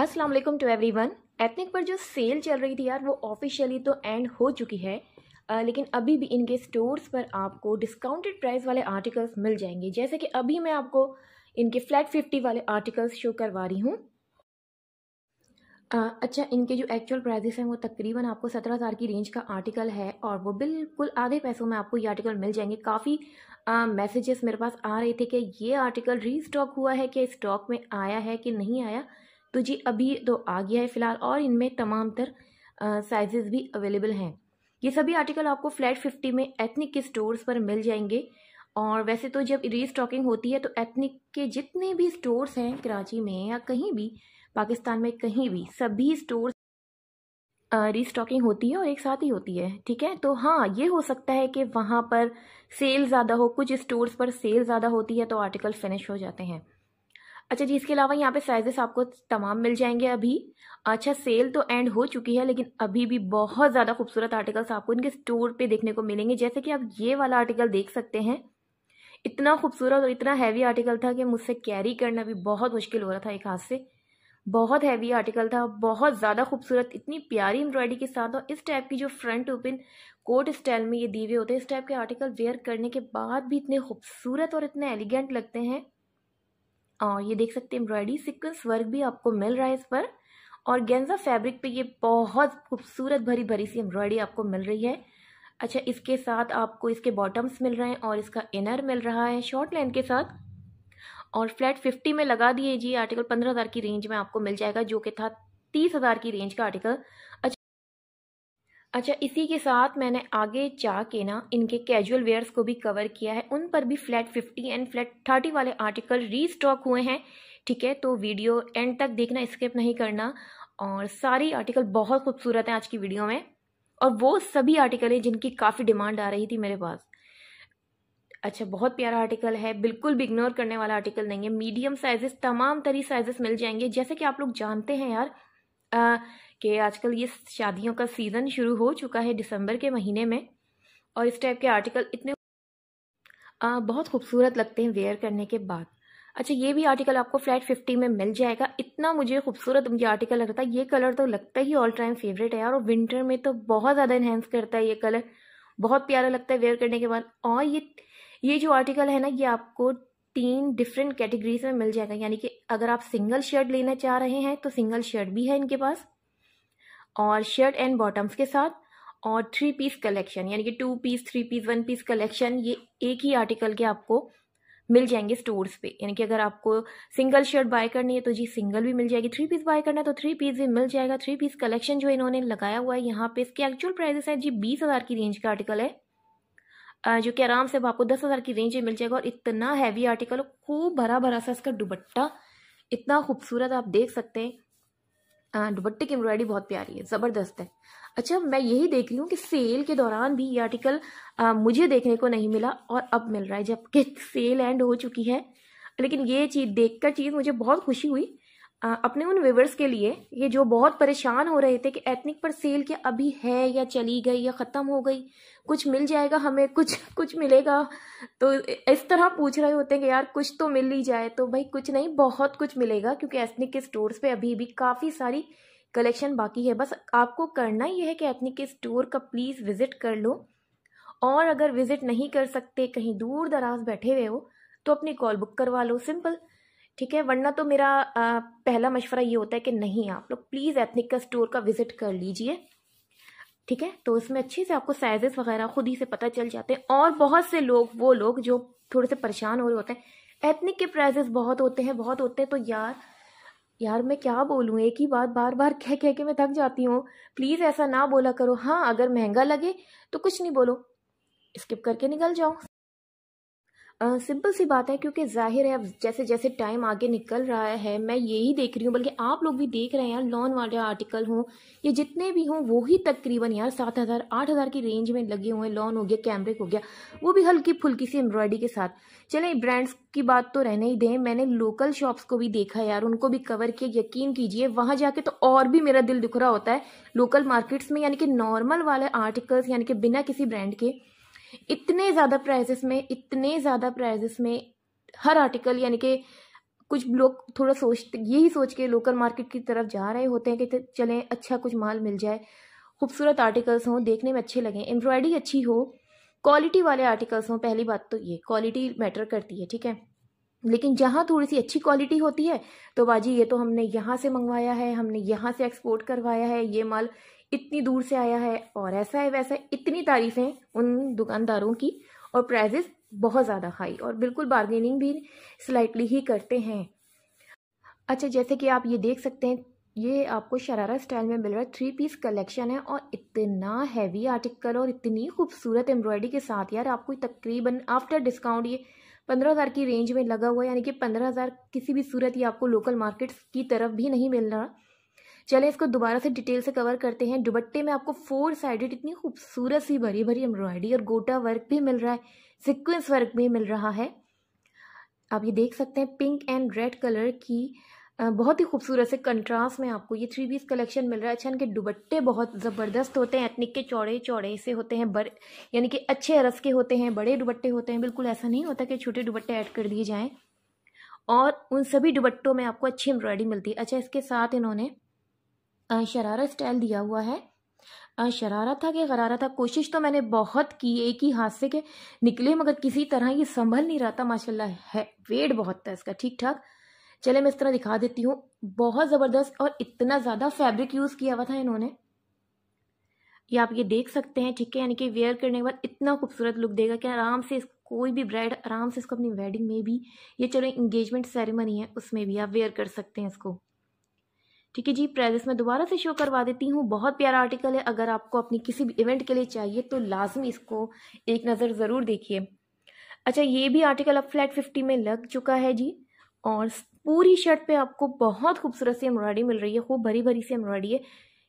अस्सलाम वालेकुम to everyone ethnic पर जो सेल चल रही थी यार वो ऑफिशियली तो एंड हो चुकी है आ, लेकिन अभी भी इनके स्टोर्स पर आपको डिस्काउंटेड प्राइस वाले आर्टिकल्स मिल जाएंगे जैसे कि अभी मैं आपको इनके फ्लैट फिफ्टी वाले आर्टिकल्स शो करवा रही हूँ अच्छा इनके जो एक्चुअल प्राइजेस हैं वो तकरीबन आपको सत्रह हज़ार की रेंज का आर्टिकल है और वो बिल्कुल आधे पैसों में आपको ये आर्टिकल मिल जाएंगे काफ़ी मैसेजेस मेरे पास आ रहे थे कि ये आर्टिकल स्टॉक हुआ है कि स्टॉक में आया है कि नहीं आया तो जी अभी तो आ गया है फ़िलहाल और इनमें तमाम तर साइजेस भी अवेलेबल हैं ये सभी आर्टिकल आपको फ्लैट फिफ्टी में एथनिक के स्टोर्स पर मिल जाएंगे और वैसे तो जब रीस्टॉकिंग होती है तो एथनिक के जितने भी स्टोर्स हैं कराची में या कहीं भी पाकिस्तान में कहीं भी सभी री रीस्टॉकिंग होती है और एक साथ ही होती है ठीक है तो हाँ ये हो सकता है कि वहाँ पर सेल ज़्यादा हो कुछ स्टोर्स पर सेल ज़्यादा होती है तो आर्टिकल फिनिश हो जाते हैं अच्छा जी इसके अलावा यहाँ पे साइजेस आपको तमाम मिल जाएंगे अभी अच्छा सेल तो एंड हो चुकी है लेकिन अभी भी बहुत ज़्यादा खूबसूरत आर्टिकल्स आपको इनके स्टोर पे देखने को मिलेंगे जैसे कि आप ये वाला आर्टिकल देख सकते हैं इतना खूबसूरत और इतना हैवी आर्टिकल था कि मुझसे कैरी करना भी बहुत मुश्किल हो रहा था एक हाथ से बहुत हैवी आर्टिकल था बहुत ज़्यादा खूबसूरत इतनी प्यारी एम्ब्रॉयडरी के साथ और इस टाइप की जो फ्रंट ओपन कोट स्टाइल में ये दिए हुए होते हैं इस टाइप के आर्टिकल वेयर करने के बाद भी इतने खूबसूरत और इतने एलिगेंट लगते हैं और ये देख सकते हैं एम्ब्रॉयडरी सिक्वेंस वर्क भी आपको मिल रहा है इस पर और गेंजा फैब्रिक पे ये बहुत खूबसूरत भरी भरी सी एम्ब्रॉयडरी आपको मिल रही है अच्छा इसके साथ आपको इसके बॉटम्स मिल रहे हैं और इसका इनर मिल रहा है शॉर्ट लेंथ के साथ और फ्लैट फिफ्टी में लगा दिए जी आर्टिकल पंद्रह हज़ार की रेंज में आपको मिल जाएगा जो कि था तीस हज़ार की रेंज का आर्टिकल अच्छा अच्छा इसी के साथ मैंने आगे जाके ना इनके कैजुअल वेयर्स को भी कवर किया है उन पर भी flat fifty and flat thirty वाले आर्टिकल रीस्टॉक हुए हैं ठीक है तो वीडियो एंड तक देखना स्किप नहीं करना और सारी आर्टिकल बहुत खूबसूरत हैं आज की वीडियो में और वो सभी आर्टिकल हैं जिनकी काफ़ी डिमांड आ रही थी मेरे पास अच्छा बहुत प्यारा आर्टिकल है बिल्कुल भी इग्नोर करने वाला आर्टिकल नहीं है मीडियम साइजेस तमाम तरी साइजेस मिल जाएंगे जैसे कि आप लोग जानते हैं यार कि आजकल ये शादियों का सीज़न शुरू हो चुका है दिसंबर के महीने में और इस टाइप के आर्टिकल इतने आ, बहुत खूबसूरत लगते हैं वेयर करने के बाद अच्छा ये भी आर्टिकल आपको फ्लैट फिफ्टी में मिल जाएगा इतना मुझे खूबसूरत मुझे आर्टिकल लगता है ये कलर तो लगता ही ऑल टाइम फेवरेट है यार और विंटर में तो बहुत ज़्यादा इन्हेंस करता है ये कलर बहुत प्यारा लगता है वेयर करने के बाद और ये ये जो आर्टिकल है ना ये आपको तीन डिफरेंट कैटेगरीज में मिल जाएगा यानी कि अगर आप सिंगल शर्ट लेना चाह रहे हैं तो सिंगल शर्ट भी है इनके पास और शर्ट एंड बॉटम्स के साथ और थ्री पीस कलेक्शन यानी कि two piece three piece one piece collection ये एक ही आर्टिकल के आपको मिल जाएंगे स्टोर्स पे यानी कि अगर आपको सिंगल शर्ट बाय करनी है तो जी सिंगल भी मिल जाएगी थ्री पीस बाय करना है तो थ्री पीस भी मिल जाएगा थ्री पीस कलेक्शन जो इन्होंने लगाया हुआ है यहाँ पे इसके एक्चुअल प्राइजेस है जी बीस हज़ार की रेंज का आर्टिकल है जो कि आराम से आपको दस हज़ार की रेंज में मिल जाएगा और इतना हैवी आर्टिकल खूब भरा भरा सा इसका दुबट्टा इतना खूबसूरत आप देख सकते हैं दुबट्टे की एम्ब्रॉयडरी बहुत प्यारी है ज़बरदस्त है अच्छा मैं यही देख रही हूँ कि सेल के दौरान भी ये आर्टिकल आ, मुझे देखने को नहीं मिला और अब मिल रहा है जबकि सेल एंड हो चुकी है लेकिन ये चीज़ देखकर चीज़ मुझे बहुत खुशी हुई अपने उन व्यूवर्स के लिए ये जो बहुत परेशान हो रहे थे कि एथनिक पर सेल क्या अभी है या चली गई या ख़त्म हो गई कुछ मिल जाएगा हमें कुछ कुछ मिलेगा तो इस तरह पूछ रहे होते हैं कि यार कुछ तो मिल ही जाए तो भाई कुछ नहीं बहुत कुछ मिलेगा क्योंकि एथनिक के स्टोर्स पे अभी भी काफ़ी सारी कलेक्शन बाकी है बस आपको करना ही है कि एथनिक के स्टोर का प्लीज़ विज़िट कर लो और अगर विज़िट नहीं कर सकते कहीं दूर दराज बैठे हुए हो तो अपनी कॉल बुक करवा लो सिंपल ठीक है वरना तो मेरा आ, पहला मशवरा ये होता है कि नहीं आप लोग प्लीज़ एथनिक का स्टोर का विज़िट कर लीजिए ठीक है तो इसमें अच्छे से आपको साइजेस वगैरह खुद ही से पता चल जाते हैं और बहुत से लोग वो लोग जो थोड़े से परेशान हो रहे होते हैं एथनिक के प्राइजेस बहुत होते हैं बहुत होते हैं तो यार यार मैं क्या बोलूँ एक ही बात बार बार कह कह के मैं थक जाती हूँ प्लीज़ ऐसा ना बोला करो हाँ अगर महंगा लगे तो कुछ नहीं बोलो स्किप करके निकल जाओ सिंपल सी बात है क्योंकि जाहिर है जैसे जैसे टाइम आगे निकल रहा है मैं यही देख रही हूँ बल्कि आप लोग भी देख रहे हैं लोन लॉन वाले आर्टिकल हों ये जितने भी हों वो ही तकरीबन यार सात हज़ार आठ हज़ार की रेंज में लगे हुए हैं लॉन हो गया कैमरिक हो गया वो भी हल्की फुल्की सी एम्ब्रॉयडरी के साथ चले ब्रांड्स की बात तो रहने ही दें मैंने लोकल शॉप्स को भी देखा यार उनको भी कवर किया यकीन कीजिए वहाँ जाके तो और भी मेरा दिल दुख रहा होता है लोकल मार्केट्स में यानी कि नॉर्मल वाले आर्टिकल्स यानी कि बिना किसी ब्रांड के इतने ज़्यादा प्राइजेस में इतने ज़्यादा प्राइजेस में हर आर्टिकल यानी कि कुछ लोग थोड़ा सोच यही सोच के लोकल मार्केट की तरफ जा रहे होते हैं कि चलें अच्छा कुछ माल मिल जाए खूबसूरत आर्टिकल्स हों देखने में अच्छे लगें एम्ब्रॉयडरी अच्छी हो क्वालिटी वाले आर्टिकल्स हों पहली बात तो ये क्वालिटी मैटर करती है ठीक है लेकिन जहाँ थोड़ी सी अच्छी क्वालिटी होती है तो बाजी ये तो हमने यहाँ से मंगवाया है हमने यहाँ से एक्सपोर्ट करवाया है ये माल इतनी दूर से आया है और ऐसा है वैसा है इतनी तारीफें उन दुकानदारों की और प्राइजेस बहुत ज़्यादा हाई और बिल्कुल बार्गेनिंग भी स्लाइटली ही करते हैं अच्छा जैसे कि आप ये देख सकते हैं ये आपको शरारा स्टाइल में मिल रहा है थ्री पीस कलेक्शन है और इतना हैवी आर्टिकल और इतनी खूबसूरत एम्ब्रॉयडरी के साथ यार आपको तकरीबन आफ्टर डिस्काउंट ये पंद्रह हज़ार की रेंज में लगा हुआ यानी कि पंद्रह हज़ार किसी भी सूरत ही आपको लोकल मार्केट्स की तरफ भी नहीं मिल रहा चले इसको दोबारा से डिटेल से कवर करते हैं दुबट्टे में आपको फोर साइडेड इतनी खूबसूरत सी भरी भरी एम्ब्रॉयडरी और गोटा वर्क भी मिल रहा है सिक्वेंस वर्क भी मिल रहा है आप ये देख सकते हैं पिंक एंड रेड कलर की बहुत ही खूबसूरत से कंट्रास्ट में आपको ये थ्री पीस कलेक्शन मिल रहा है अच्छा इनके दुबट्टे बहुत ज़बरदस्त होते हैं एथनिक के चौड़े चौड़े से होते हैं बड़े यानी कि अच्छे अरस के होते हैं बड़े दुबट्टे होते हैं बिल्कुल ऐसा नहीं होता कि छोटे दुबट्टे ऐड कर दिए जाएँ और उन सभी दुबट्टों में आपको अच्छी एम्ब्रॉयडरी मिलती है अच्छा इसके साथ इन्होंने शरारा स्टाइल दिया हुआ है शरारा था कि गरारा था कोशिश तो मैंने बहुत की एक ही हाथ से के निकले मगर किसी तरह ये संभल नहीं रहा था माशाल्लाह है वेट बहुत था इसका ठीक ठाक चले मैं इस तरह दिखा देती हूँ बहुत ज़बरदस्त और इतना ज़्यादा फैब्रिक यूज़ किया हुआ था इन्होंने ये आप ये देख सकते हैं ठीक है यानी कि वेयर करने के बाद इतना खूबसूरत लुक देगा कि आराम से कोई भी ब्राइड आराम से इसको अपनी वेडिंग में भी ये चलो इंगेजमेंट सेरेमनी है उसमें भी आप वेयर कर सकते हैं इसको ठीक है जी प्राइजेस मैं दोबारा से शो करवा देती हूँ बहुत प्यारा आर्टिकल है अगर आपको अपनी किसी भी इवेंट के लिए चाहिए तो लाजमी इसको एक नज़र ज़रूर देखिए अच्छा ये भी आर्टिकल अब फ्लैट फिफ्टी में लग चुका है जी और पूरी शर्ट पे आपको बहुत खूबसूरत सी एम्ब्रॉयडरी मिल रही है खूब भरी भरी सी एम्ब्रॉयडरी है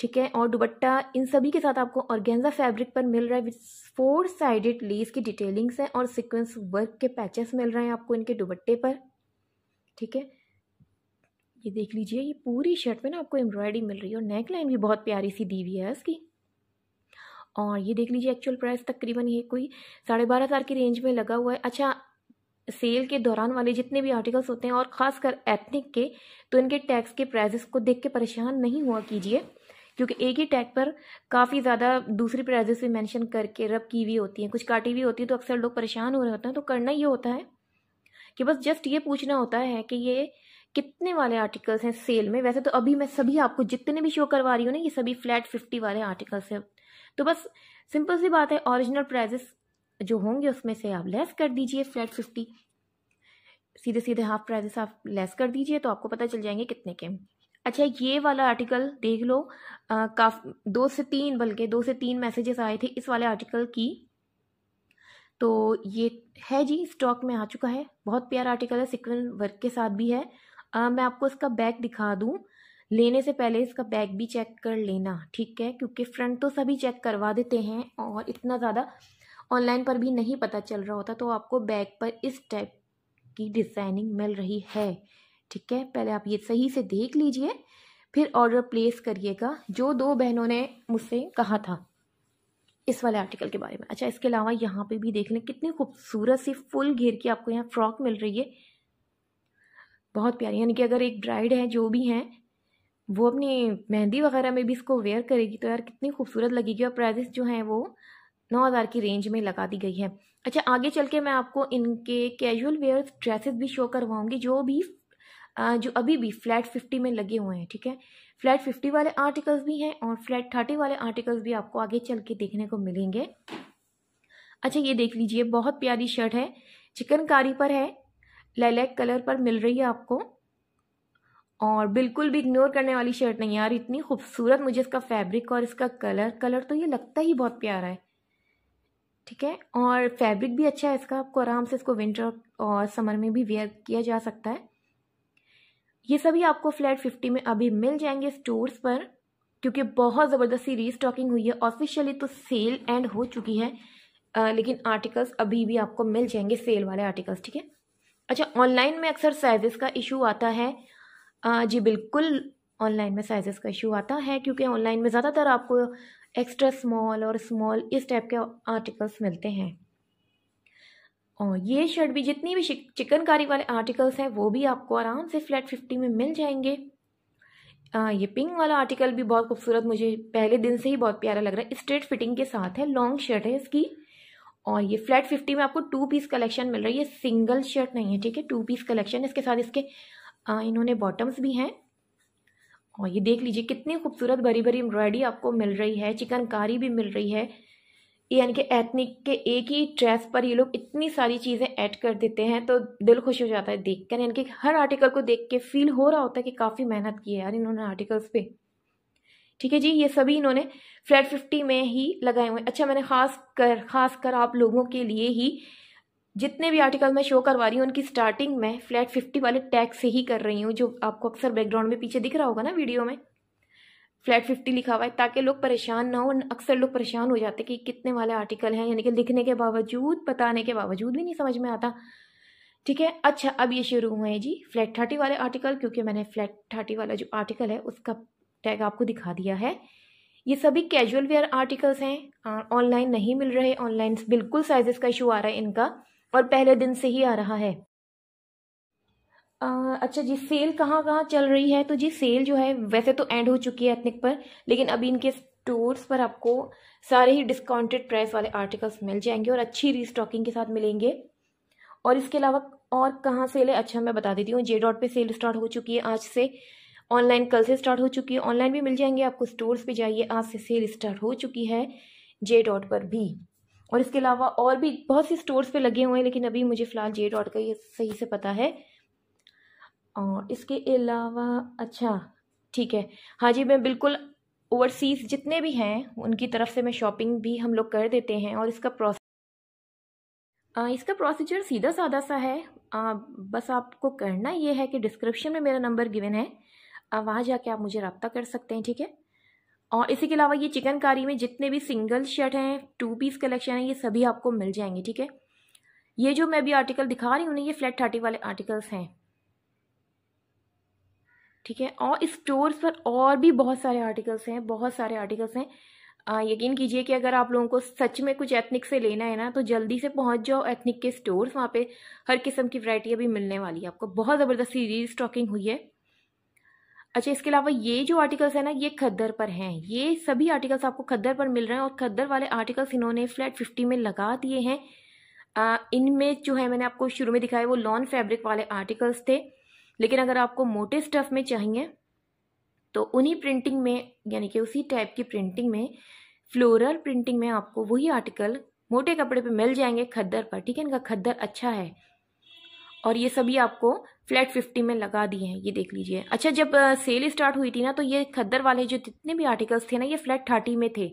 ठीक है और दुबट्टा इन सभी के साथ आपको ऑर्गेन्जा फैब्रिक पर मिल रहा है विथ फोर साइडेड लेस की डिटेलिंग्स हैं और सीक्वेंस वर्क के पैचेस मिल रहे हैं आपको इनके दुबट्टे पर ठीक है ये देख लीजिए ये पूरी शर्ट पे ना आपको एम्ब्रॉयडरी मिल रही है और नेक लाइन भी बहुत प्यारी सी दी हुई है इसकी और ये देख लीजिए एक्चुअल प्राइस तकरीबन ये कोई साढ़े बारह हज़ार की रेंज में लगा हुआ है अच्छा सेल के दौरान वाले जितने भी आर्टिकल्स होते हैं और ख़ासकर एथनिक के तो इनके टैक्स के प्राइजेस को देख के परेशान नहीं हुआ कीजिए क्योंकि एक ही टैग पर काफ़ी ज़्यादा दूसरी प्राइजेस भी मेंशन करके रब की हुई होती हैं कुछ काटी हुई होती है तो अक्सर लोग परेशान हो रहे होते हैं तो करना ये होता है कि बस जस्ट ये पूछना होता है कि ये कितने वाले आर्टिकल्स हैं सेल में वैसे तो अभी मैं सभी आपको जितने भी शो करवा रही हूँ ना ये सभी फ्लैट फिफ्टी वाले आर्टिकल्स हैं तो बस सिंपल सी बात है ओरिजिनल प्राइजेस जो होंगे उसमें से आप लेस कर दीजिए फ्लैट फिफ्टी सीधे सीधे हाफ प्राइजेस आप लेस कर दीजिए तो आपको पता चल जाएंगे कितने के अच्छा ये वाला आर्टिकल देख लो काफ दो से तीन बल्कि दो से तीन मैसेजेस आए थे इस वाले आर्टिकल की तो ये है जी स्टॉक में आ चुका है बहुत प्यारा आर्टिकल है सिक्वेंस वर्क के साथ भी है आ, मैं आपको इसका बैग दिखा दूँ लेने से पहले इसका बैग भी चेक कर लेना ठीक है क्योंकि फ्रंट तो सभी चेक करवा देते हैं और इतना ज़्यादा ऑनलाइन पर भी नहीं पता चल रहा होता तो आपको बैग पर इस टाइप की डिज़ाइनिंग मिल रही है ठीक है पहले आप ये सही से देख लीजिए फिर ऑर्डर प्लेस करिएगा जो दो बहनों ने मुझसे कहा था इस वाले आर्टिकल के बारे में अच्छा इसके अलावा यहाँ पे भी देख लें कितनी खूबसूरत सी फुल घेर की आपको यहाँ फ्रॉक मिल रही है बहुत प्यारी यानी कि अगर एक ब्राइड है जो भी हैं वो अपनी मेहंदी वगैरह में भी इसको वेयर करेगी तो यार कितनी खूबसूरत लगेगी और प्राइजेस जो हैं वो नौ हज़ार की रेंज में लगा दी गई है अच्छा आगे चल के मैं आपको इनके कैजुअल वेयर ड्रेसेस भी शो करवाऊंगी जो भी जो अभी भी फ्लैट फिफ्टी में लगे हुए हैं ठीक है फ्लैट फिफ्टी वाले आर्टिकल्स भी हैं और फ्लैट थर्टी वाले आर्टिकल्स भी आपको आगे चल के देखने को मिलेंगे अच्छा ये देख लीजिए बहुत प्यारी शर्ट है चिकनकारी पर है लैलैक कलर पर मिल रही है आपको और बिल्कुल भी इग्नोर करने वाली शर्ट नहीं यार इतनी खूबसूरत मुझे इसका फैब्रिक और इसका कलर कलर तो ये लगता ही बहुत प्यारा है ठीक है और फैब्रिक भी अच्छा है इसका आपको आराम से इसको विंटर और समर में भी वेयर किया जा सकता है ये सभी आपको फ्लैट फिफ्टी में अभी मिल जाएंगे स्टोर्स पर क्योंकि बहुत ज़बरदस्ती रीस्टॉकिंग हुई है ऑफिशियली तो सेल एंड हो चुकी है आ, लेकिन आर्टिकल्स अभी भी आपको मिल जाएंगे सेल वाले आर्टिकल्स ठीक है अच्छा ऑनलाइन में अक्सर साइजेस का इशू आता है आ, जी बिल्कुल ऑनलाइन में साइजेस का इशू आता है क्योंकि ऑनलाइन में ज़्यादातर आपको एक्स्ट्रा स्मॉल और स्मॉल इस टाइप के आर्टिकल्स मिलते हैं और ये शर्ट भी जितनी भी चिकनकारी वाले आर्टिकल्स हैं वो भी आपको आराम से फ्लैट फिफ्टी में मिल जाएंगे आ, ये पिंक वाला आर्टिकल भी बहुत खूबसूरत मुझे पहले दिन से ही बहुत प्यारा लग रहा है स्ट्रेट फिटिंग के साथ है लॉन्ग शर्ट है इसकी और ये फ्लैट फिफ्टी में आपको टू पीस कलेक्शन मिल रहा है ये सिंगल शर्ट नहीं है ठीक है टू पीस कलेक्शन इसके साथ इसके आ, इन्होंने बॉटम्स भी हैं और ये देख लीजिए कितनी खूबसूरत भरी भरी एम्ब्रॉयडरी आपको मिल रही है चिकनकारी भी मिल रही है यानी कि एथनिक के एक ही ड्रेस पर ये लोग इतनी सारी चीज़ें ऐड कर देते हैं तो दिल खुश हो जाता है देख कर यानी कि हर आर्टिकल को देख के फील हो रहा होता है कि काफ़ी मेहनत की है यार इन्होंने आर्टिकल्स पे ठीक है जी ये सभी इन्होंने फ्लैट फिफ्टी में ही लगाए हुए अच्छा मैंने खास कर खास कर आप लोगों के लिए ही जितने भी आर्टिकल मैं शो करवा रही हूँ उनकी स्टार्टिंग में फ्लैट फिफ्टी वाले टैग से ही कर रही हूँ जो आपको अक्सर बैकग्राउंड में पीछे दिख रहा होगा ना वीडियो में फ्लैट फिफ्टी लिखा हुआ है ताकि लोग परेशान ना हो अक्सर लोग परेशान हो जाते कि कितने वाले आर्टिकल हैं यानी कि लिखने के बावजूद बताने के बावजूद भी नहीं समझ में आता ठीक है अच्छा अब ये शुरू हुए हैं जी फ्लैट थर्टी वाले आर्टिकल क्योंकि मैंने फ्लैट थर्टी वाला जो आर्टिकल है उसका टैग आपको दिखा दिया है ये सभी कैजुअल वेयर आर्टिकल्स हैं ऑनलाइन नहीं मिल रहे ऑनलाइन बिल्कुल साइजेस का इशू आ रहा है इनका और पहले दिन से ही आ रहा है आ, अच्छा जी सेल कहाँ कहाँ चल रही है तो जी सेल जो है वैसे तो एंड हो चुकी है एथनिक पर लेकिन अभी इनके स्टोर्स पर आपको सारे ही डिस्काउंटेड प्राइस वाले आर्टिकल्स मिल जाएंगे और अच्छी रीस्टॉकिंग के साथ मिलेंगे और इसके अलावा और कहाँ सेल है अच्छा मैं बता देती हूँ जे डॉट पर सेल स्टार्ट हो चुकी है आज से ऑनलाइन कल से स्टार्ट हो चुकी है ऑनलाइन भी मिल जाएंगे आपको स्टोर्स पर जाइए आज से सेल स्टार्ट हो चुकी है जे डॉट पर भी और इसके अलावा और भी बहुत सी स्टोर्स पे लगे हुए हैं लेकिन अभी मुझे फ़िलहाल जे डॉट का ये सही से पता है और इसके अलावा अच्छा ठीक है हाँ जी मैं बिल्कुल ओवरसीज़ जितने भी हैं उनकी तरफ से मैं शॉपिंग भी हम लोग कर देते हैं और इसका प्रोसेस इसका प्रोसीजर सीधा साधा सा है आ, बस आपको करना ये है कि डिस्क्रिप्शन में मेरा नंबर गिवन है वहाँ जाके आप मुझे रब्ता कर सकते हैं ठीक है और इसी के अलावा ये चिकनकारी में जितने भी सिंगल शर्ट हैं टू पीस कलेक्शन है ये सभी आपको मिल जाएंगे ठीक है ये जो मैं भी आर्टिकल दिखा रही हूँ ना ये फ्लैट थर्टी वाले आर्टिकल्स हैं ठीक है और स्टोर्स पर और भी बहुत सारे आर्टिकल्स हैं बहुत सारे आर्टिकल्स हैं आ, यकीन कीजिए कि अगर आप लोगों को सच में कुछ एथनिक से लेना है ना तो जल्दी से पहुंच जाओ एथनिक के स्टोर्स वहाँ पे हर किस्म की वैरायटी अभी मिलने वाली है आपको बहुत ज़बरदस्ती री स्टॉकिंग हुई है अच्छा इसके अलावा ये जो आर्टिकल्स है ना ये खद्दर पर हैं ये सभी आर्टिकल्स आपको खद्दर पर मिल रहे हैं और खद्दर वाले आर्टिकल्स इन्होंने फ्लैट फिफ्टी में लगा दिए हैं इनमें जो है मैंने आपको शुरू में दिखाया वो लॉन फैब्रिक वाले आर्टिकल्स थे लेकिन अगर आपको मोटे स्टफ़ में चाहिए तो उन्हीं प्रिंटिंग में यानी कि उसी टाइप की प्रिंटिंग में फ्लोरल प्रिंटिंग में आपको वही आर्टिकल मोटे कपड़े पे मिल जाएंगे खद्दर पर ठीक है इनका खद्दर अच्छा है और ये सभी आपको फ्लैट फिफ्टी में लगा दिए हैं ये देख लीजिए अच्छा जब सेल स्टार्ट हुई थी ना तो ये खद्दर वाले जो जितने भी आर्टिकल्स थे ना ये फ्लैट थर्टी में थे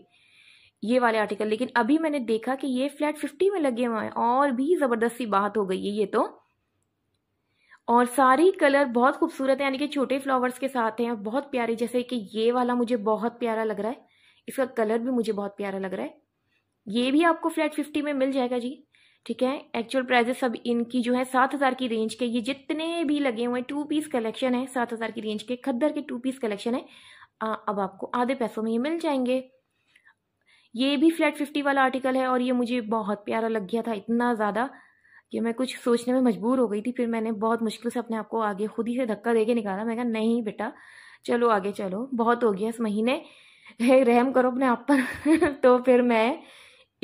ये वाले आर्टिकल लेकिन अभी मैंने देखा कि ये फ्लैट फिफ्टी में लगे हुए हैं और भी ज़बरदस्ती बात हो गई है ये तो और सारी कलर बहुत खूबसूरत है यानी कि छोटे फ्लावर्स के साथ हैं बहुत प्यारे जैसे कि ये वाला मुझे बहुत प्यारा लग रहा है इसका कलर भी मुझे बहुत प्यारा लग रहा है ये भी आपको फ्लैट फिफ्टी में मिल जाएगा जी ठीक है एक्चुअल प्राइजेस सब इनकी जो है सात हज़ार की रेंज के ये जितने भी लगे हुए हैं टू पीस कलेक्शन है सात हज़ार की रेंज के खद्दर के टू पीस कलेक्शन है आ, अब आपको आधे पैसों में ये मिल जाएंगे ये भी फ्लैट फिफ्टी वाला आर्टिकल है और ये मुझे बहुत प्यारा लग गया था इतना ज़्यादा कि मैं कुछ सोचने में मजबूर हो गई थी फिर मैंने बहुत मुश्किल से अपने आप को आगे खुद ही से धक्का दे के निकाला मैं कहा नहीं बेटा चलो आगे चलो बहुत हो गया इस महीने रहम करो अपने आप पर तो फिर मैं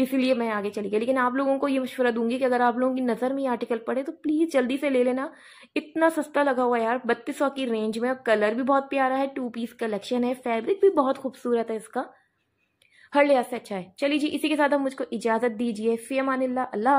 इसलिए मैं आगे चली गई लेकिन आप लोगों को ये मशवरा दूंगी कि अगर आप लोगों की नज़र में ये आर्टिकल पड़े तो प्लीज़ जल्दी से ले लेना इतना सस्ता लगा हुआ है यार बत्तीस सौ की रेंज में और कलर भी बहुत प्यारा है टू पीस कलेक्शन है फैब्रिक भी बहुत खूबसूरत है इसका हर लिहाज से अच्छा है चलिए जी इसी के साथ आप मुझको इजाज़त दीजिए फेमान अल्लाह